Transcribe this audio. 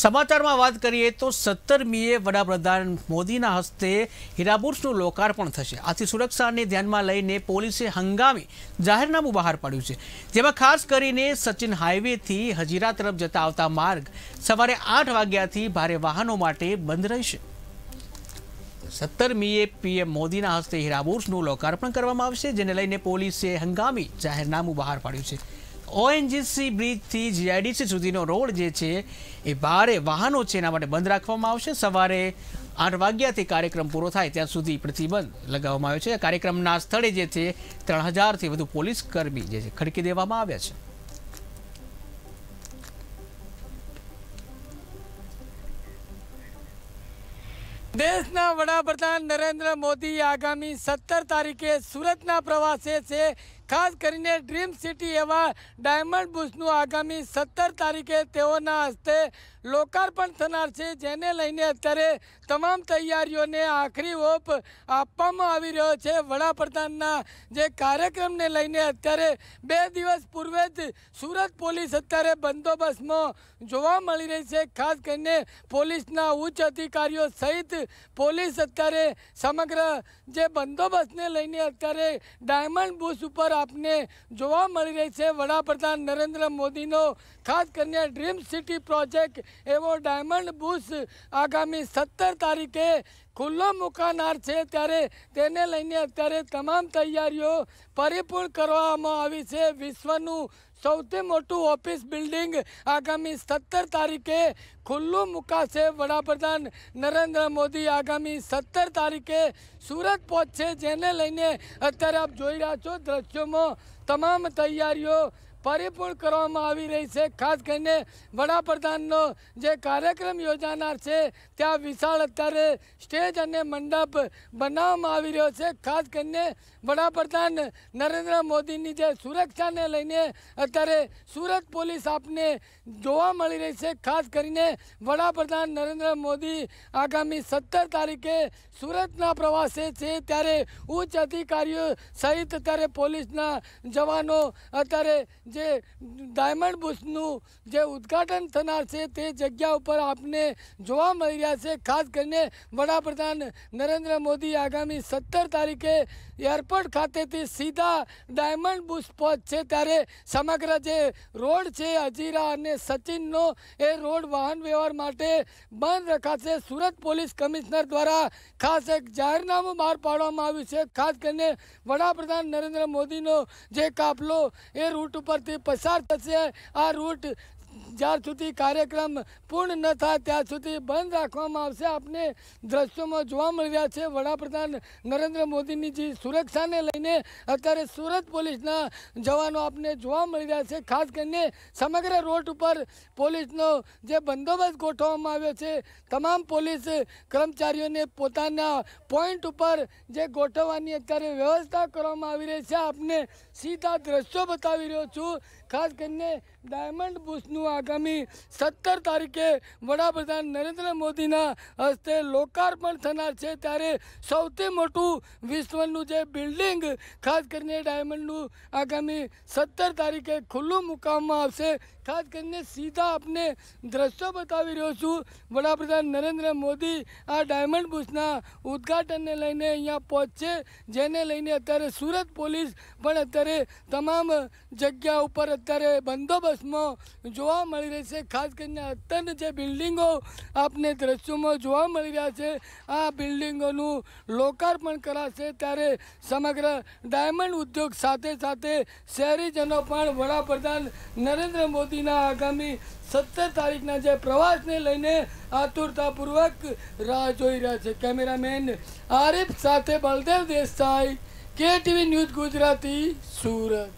સમાચારમાં વાત કરીએ તો સત્તરમીએ વડાપ્રધાન મોદીના હસ્તે હીરાબુર્સનું લોકાર્પણ થશે આથી સુરક્ષાને ધ્યાનમાં લઈને પોલીસે હંગામી જાહેરનામું બહાર પાડ્યું છે જેમાં ખાસ કરીને સચિન હાઇવેથી હજીરા તરફ જતા આવતા માર્ગ સવારે આઠ વાગ્યાથી ભારે વાહનો માટે બંધ રહેશે સત્તરમીએ પીએમ મોદીના હસ્તે હીરાબુર્સનું લોકાર્પણ કરવામાં આવશે જેને લઈને પોલીસે હંગામી જાહેરનામું બહાર પાડ્યું છે ઓએનજીસી બ્રિજથી જીઆઈડીસી સુધીનો રોડ જે છે એ ભારે વાહનો છે એના માટે બંધ રાખવામાં આવશે સવારે આઠ વાગ્યાથી કાર્યક્રમ પૂરો થાય ત્યાં સુધી પ્રતિબંધ લગાવવામાં આવ્યો છે કાર્યક્રમના સ્થળે જે છે ત્રણ હજારથી વધુ પોલીસ કર્મી જે છે ખડકી દેવામાં આવ્યા છે દેશના વડાપ્રધાન નરેન્દ્ર મોદી આગામી સત્તર તારીખે સુરતના પ્રવાસે છે ખાસ કરીને ડ્રીમ સિટી એવા ડાયમંડ બુશનું આગામી સત્તર તારીખે તેઓના હસ્તે લોકાર્પણ થનાર છે જેને લઈને અત્યારે તમામ તૈયારીઓને આખરી ઓપ આપવામાં આવી રહ્યો છે વડાપ્રધાનના જે કાર્યક્રમને લઈને અત્યારે બે દિવસ પૂર્વે જ સુરત પોલીસ અત્યારે બંદોબસ્તમાં જોવા મળી રહી છે ખાસ કરીને પોલીસના ઉચ્ચ અધિકારીઓ સહિત પોલીસ અત્યારે સમગ્ર જે બંદોબસ્તને લઈને અત્યારે ડાયમંડ બુશ ઉપર આપને જોવા મળી રહી છે વડાપ્રધાન નરેન્દ્ર મોદીનો ખાસ કરીને ડ્રીમ સિટી પ્રોજેક્ટ એવો ડાયમંડ બુશ આગામી સત્તર તારીખે ખુલ્લો મુકાનાર છે ત્યારે તેને લઈને અત્યારે તમામ તૈયારીઓ પરિપૂર્ણ કરવામાં આવી છે વિશ્વનું સૌથી મોટું ઓફિસ બિલ્ડિંગ આગામી સત્તર તારીખે ખુલ્લું મુકાશે વડાપ્રધાન નરેન્દ્ર મોદી આગામી સત્તર તારીખે સુરત પહોંચશે જેને લઈને અત્યારે આપ જોઈ રહ્યા છો દ્રશ્યોમાં તમામ તૈયારીઓ પરિપૂર્ણ કરવામાં આવી રહી છે ખાસ કરીને વડાપ્રધાનનો જે કાર્યક્રમ યોજાનાર છે ત્યાં વિશાળ અત્યારે સ્ટેજ અને મંડપ બનાવવામાં આવી રહ્યો છે ખાસ કરીને વડાપ્રધાન નરેન્દ્ર મોદીની જે સુરક્ષાને લઈને અત્યારે સુરત પોલીસ આપને જોવા મળી રહી છે ખાસ કરીને વડાપ્રધાન નરેન્દ્ર મોદી આગામી સત્તર તારીખે સુરતના પ્રવાસે છે ત્યારે ઉચ્ચ અધિકારીઓ સહિત અત્યારે પોલીસના જવાનો અત્યારે જે ડાયમંડ બુશનું જે ઉદ્ઘાટન થનાર છે તે જગ્યા ઉપર આપને જોવા મળી રહ્યા છે ખાસ કરીને વડાપ્રધાન નરેન્દ્ર મોદી આગામી સત્તર તારીખે એરપોર્ટ ખાતેથી સીધા ડાયમંડ બુશ પહોંચશે ત્યારે સમગ્ર જે રોડ છે અજીરા અને સચિનનો એ રોડ વાહન વ્યવહાર માટે બંધ રખાશે સુરત પોલીસ કમિશનર દ્વારા ખાસ એક જાહેરનામું બહાર પાડવામાં આવ્યું છે ખાસ કરીને વડાપ્રધાન નરેન્દ્ર મોદીનો જે કાફલો એ રૂટ ઉપર પરથી પસાર થશે આ રૂટ જ્યાં સુધી કાર્યક્રમ પૂર્ણ ન થાય ત્યાં સુધી બંધ રાખવામાં આવશે આપને દ્રશ્યોમાં જોવા મળી રહ્યા છે વડાપ્રધાન નરેન્દ્ર મોદીની જે સુરક્ષાને લઈને અત્યારે સુરત પોલીસના જવાનો આપને જોવા મળી રહ્યા છે ખાસ કરીને સમગ્ર રોડ ઉપર પોલીસનો જે બંદોબસ્ત ગોઠવવામાં આવ્યો છે તમામ પોલીસ કર્મચારીઓને પોતાના પોઈન્ટ ઉપર જે ગોઠવવાની અત્યારે વ્યવસ્થા કરવામાં આવી રહી છે આપને સીધા દ્રશ્યો બતાવી રહ્યો છું ખાસ કરીને ડાયમંડ બુશનું આગામી સત્તર તારીખે વડાપ્રધાન નરેન્દ્ર મોદીના હસ્તે લોકાર્પણ થનાર છે ત્યારે સૌથી મોટું વિશ્વનું જે બિલ્ડિંગ ખાસ કરીને ડાયમંડનું આગામી સત્તર તારીખે ખુલ્લું મૂકવામાં આવશે ખાસ કરીને સીધા આપને દ્રશ્યો બતાવી રહ્યો છું વડાપ્રધાન નરેન્દ્ર મોદી આ ડાયમંડ બુસના ઉદ્ઘાટનને લઈને અહીંયા પહોંચશે જેને લઈને અત્યારે સુરત પોલીસ પણ અત્યારે તમામ જગ્યા ઉપર અત્યારે બંદોબસ્તમાં જોવા મળી રહી છે ખાસ કરીને અત્યંત જે બિલ્ડિંગો આપને દ્રશ્યોમાં જોવા મળી રહ્યા છે આ બિલ્ડિંગોનું લોકાર્પણ કરાશે ત્યારે સમગ્ર ડાયમંડ ઉદ્યોગ સાથે સાથે શહેરીજનો પણ વડાપ્રધાન નરેન્દ્ર મોદી મોદીના આગામી સત્તર તારીખના જે પ્રવાસને લઈને આતુરતાપૂર્વક રાહ જોઈ રહ્યા છે કેમેરામેન આરિફ સાથે બળદેવ દેસાઈ કે ટીવી ન્યૂઝ ગુજરાતી સુરત